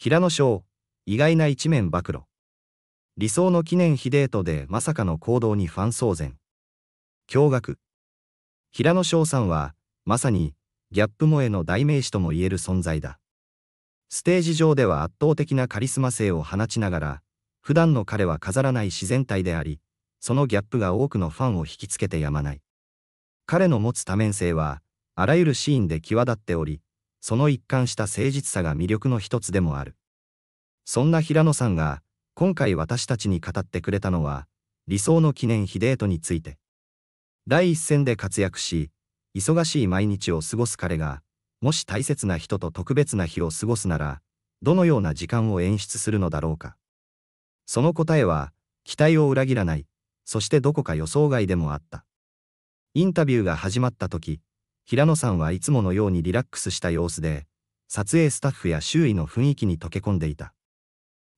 平野翔、意外な一面暴露。理想の記念日デートでまさかの行動にファン騒然。驚愕。平野翔さんは、まさに、ギャップ萌えの代名詞とも言える存在だ。ステージ上では圧倒的なカリスマ性を放ちながら、普段の彼は飾らない自然体であり、そのギャップが多くのファンを引きつけてやまない。彼の持つ多面性は、あらゆるシーンで際立っており、その一貫した誠実さが魅力の一つでもある。そんな平野さんが、今回私たちに語ってくれたのは、理想の記念日デートについて。第一線で活躍し、忙しい毎日を過ごす彼が、もし大切な人と特別な日を過ごすなら、どのような時間を演出するのだろうか。その答えは、期待を裏切らない、そしてどこか予想外でもあった。インタビューが始まった時、平野さんはいつものようにリラックスした様子で、撮影スタッフや周囲の雰囲気に溶け込んでいた。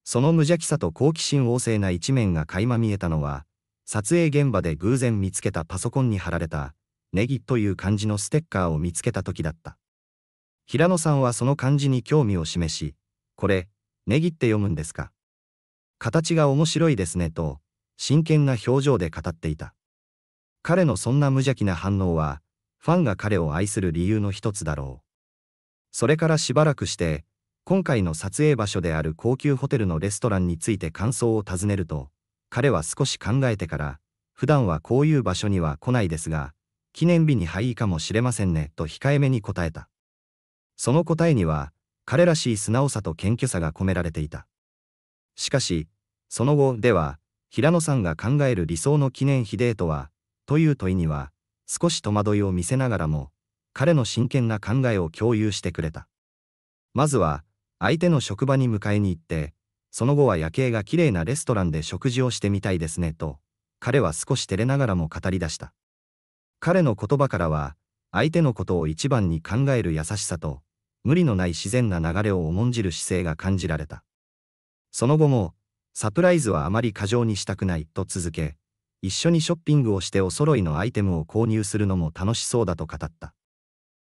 その無邪気さと好奇心旺盛な一面が垣間見えたのは、撮影現場で偶然見つけたパソコンに貼られた、ネギという漢字のステッカーを見つけた時だった。平野さんはその漢字に興味を示し、これ、ネギって読むんですか形が面白いですねと、真剣な表情で語っていた。彼のそんな無邪気な反応は、ファンが彼を愛する理由の一つだろう。それからしばらくして、今回の撮影場所である高級ホテルのレストランについて感想を尋ねると、彼は少し考えてから、普段はこういう場所には来ないですが、記念日に入りかもしれませんね、と控えめに答えた。その答えには、彼らしい素直さと謙虚さが込められていた。しかし、その後では、平野さんが考える理想の記念日デートは、という問いには、少し戸惑いを見せながらも、彼の真剣な考えを共有してくれた。まずは、相手の職場に迎えに行って、その後は夜景が綺麗なレストランで食事をしてみたいですねと、彼は少し照れながらも語り出した。彼の言葉からは、相手のことを一番に考える優しさと、無理のない自然な流れを重んじる姿勢が感じられた。その後も、サプライズはあまり過剰にしたくないと続け、一緒にショッピングをしてお揃いのアイテムを購入するのも楽しそうだと語った。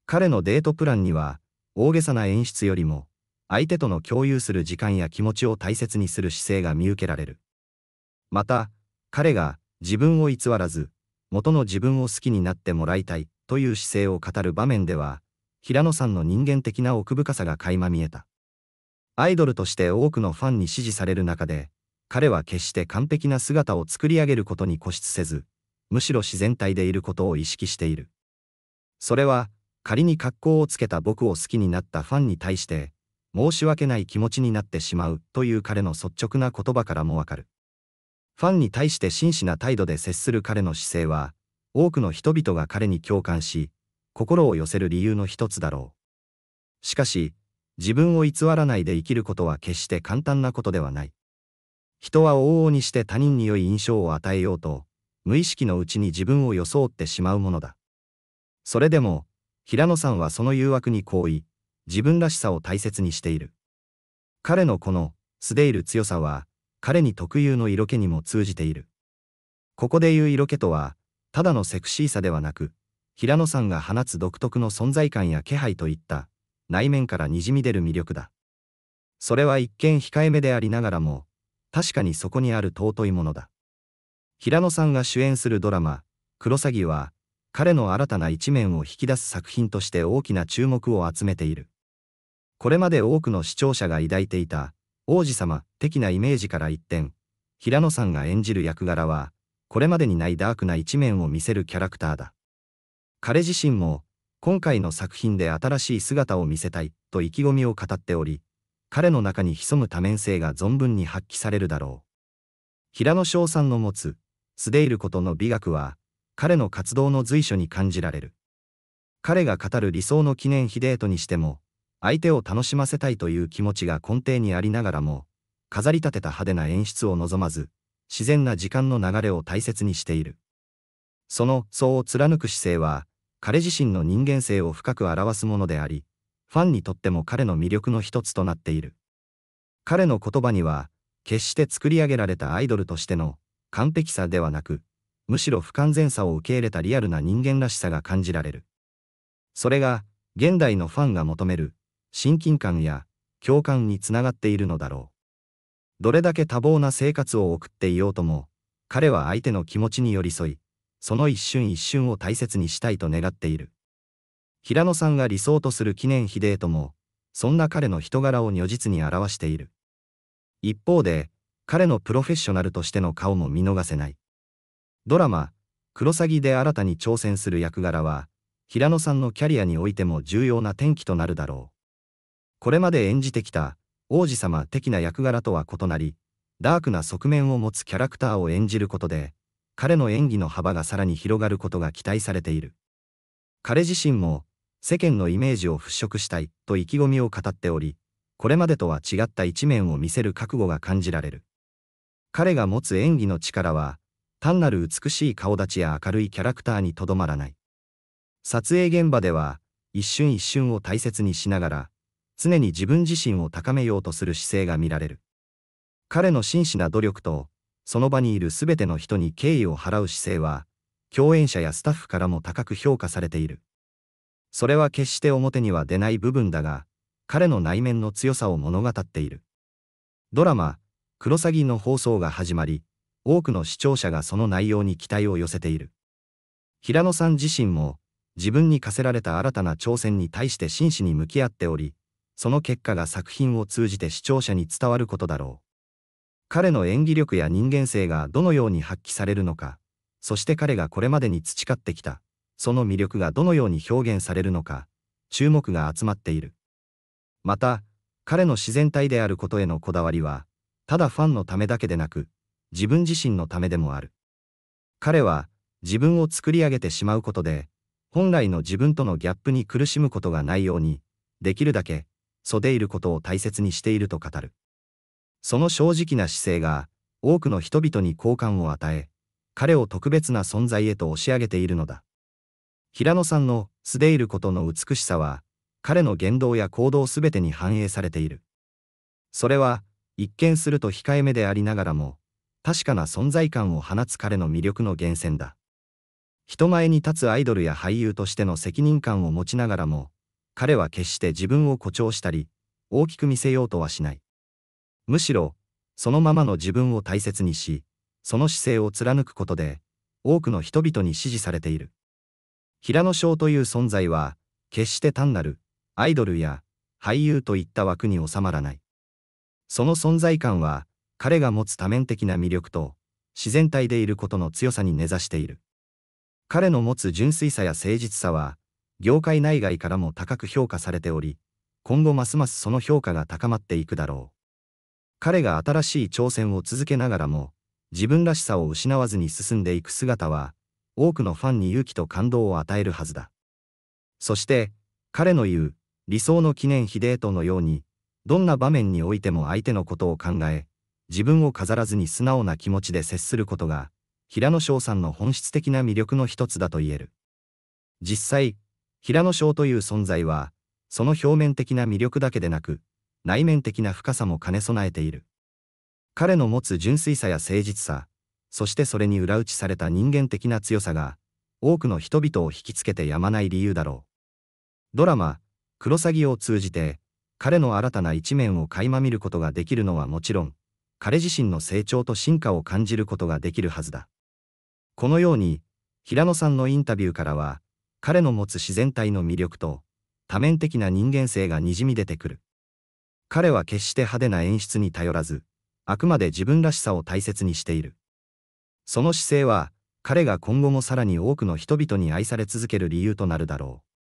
彼のデートプランには、大げさな演出よりも、相手との共有する時間や気持ちを大切にする姿勢が見受けられる。また、彼が自分を偽らず、元の自分を好きになってもらいたいという姿勢を語る場面では、平野さんの人間的な奥深さが垣間見えた。アイドルとして多くのファンに支持される中で、彼は決して完璧な姿を作り上げることに固執せず、むしろ自然体でいることを意識している。それは、仮に格好をつけた僕を好きになったファンに対して、申し訳ない気持ちになってしまうという彼の率直な言葉からもわかる。ファンに対して真摯な態度で接する彼の姿勢は、多くの人々が彼に共感し、心を寄せる理由の一つだろう。しかし、自分を偽らないで生きることは決して簡単なことではない。人は往々にして他人に良い印象を与えようと、無意識のうちに自分を装ってしまうものだ。それでも、平野さんはその誘惑に行為、自分らしさを大切にしている。彼のこの、素でいる強さは、彼に特有の色気にも通じている。ここで言う色気とは、ただのセクシーさではなく、平野さんが放つ独特の存在感や気配といった内面からにじみ出る魅力だそれは一見控えめでありながらも確かにそこにある尊いものだ。平野さんが主演するドラマ、クロサギは、彼の新たな一面を引き出す作品として大きな注目を集めている。これまで多くの視聴者が抱いていた、王子様的なイメージから一転、平野さんが演じる役柄は、これまでにないダークな一面を見せるキャラクターだ。彼自身も、今回の作品で新しい姿を見せたいと意気込みを語っており、彼の中に潜む多面性が存分に発揮されるだろう。平野翔さんの持つ、素でいることの美学は、彼の活動の随所に感じられる。彼が語る理想の記念碑デートにしても、相手を楽しませたいという気持ちが根底にありながらも、飾り立てた派手な演出を望まず、自然な時間の流れを大切にしている。その層を貫く姿勢は、彼自身の人間性を深く表すものであり、ファンにとっても彼の魅力の一つとなっている。彼の言葉には、決して作り上げられたアイドルとしての完璧さではなく、むしろ不完全さを受け入れたリアルな人間らしさが感じられる。それが、現代のファンが求める、親近感や共感につながっているのだろう。どれだけ多忙な生活を送っていようとも、彼は相手の気持ちに寄り添い、その一瞬一瞬を大切にしたいと願っている。平野さんが理想とする記念秀江とも、そんな彼の人柄を如実に表している。一方で、彼のプロフェッショナルとしての顔も見逃せない。ドラマ、クロサギで新たに挑戦する役柄は、平野さんのキャリアにおいても重要な転機となるだろう。これまで演じてきた、王子様的な役柄とは異なり、ダークな側面を持つキャラクターを演じることで、彼の演技の幅がさらに広がることが期待されている。彼自身も、世間のイメージを払拭したいと意気込みを語っており、これまでとは違った一面を見せる覚悟が感じられる。彼が持つ演技の力は、単なる美しい顔立ちや明るいキャラクターにとどまらない。撮影現場では、一瞬一瞬を大切にしながら、常に自分自身を高めようとする姿勢が見られる。彼の真摯な努力と、その場にいる全ての人に敬意を払う姿勢は、共演者やスタッフからも高く評価されている。それは決して表には出ない部分だが、彼の内面の強さを物語っている。ドラマ、クロサギの放送が始まり、多くの視聴者がその内容に期待を寄せている。平野さん自身も、自分に課せられた新たな挑戦に対して真摯に向き合っており、その結果が作品を通じて視聴者に伝わることだろう。彼の演技力や人間性がどのように発揮されるのか、そして彼がこれまでに培ってきたその魅力がどのように表現されるのか、注目が集まっている。また、彼の自然体であることへのこだわりは、ただファンのためだけでなく、自分自身のためでもある。彼は、自分を作り上げてしまうことで、本来の自分とのギャップに苦しむことがないように、できるだけ、袖いることを大切にしていると語る。その正直な姿勢が、多くの人々に好感を与え、彼を特別な存在へと押し上げているのだ。平野さんの素でいることの美しさは、彼の言動や行動すべてに反映されている。それは、一見すると控えめでありながらも、確かな存在感を放つ彼の魅力の源泉だ。人前に立つアイドルや俳優としての責任感を持ちながらも、彼は決して自分を誇張したり、大きく見せようとはしない。むしろ、そのままの自分を大切にし、その姿勢を貫くことで、多くの人々に支持されている。平野翔という存在は、決して単なるアイドルや俳優といった枠に収まらない。その存在感は、彼が持つ多面的な魅力と、自然体でいることの強さに根ざしている。彼の持つ純粋さや誠実さは、業界内外からも高く評価されており、今後ますますその評価が高まっていくだろう。彼が新しい挑戦を続けながらも、自分らしさを失わずに進んでいく姿は、多くのファンに勇気と感動を与えるはずだ。そして、彼の言う、理想の記念碑デートのように、どんな場面においても相手のことを考え、自分を飾らずに素直な気持ちで接することが、平野翔さんの本質的な魅力の一つだと言える。実際、平野翔という存在は、その表面的な魅力だけでなく、内面的な深さも兼ね備えている。彼の持つ純粋さや誠実さ、そしてそれに裏打ちされた人間的な強さが、多くの人々を引きつけてやまない理由だろう。ドラマ、クロサギを通じて、彼の新たな一面を垣間見ることができるのはもちろん、彼自身の成長と進化を感じることができるはずだ。このように、平野さんのインタビューからは、彼の持つ自然体の魅力と、多面的な人間性がにじみ出てくる。彼は決して派手な演出に頼らず、あくまで自分らしさを大切にしている。その姿勢は、彼が今後もさらに多くの人々に愛され続ける理由となるだろう。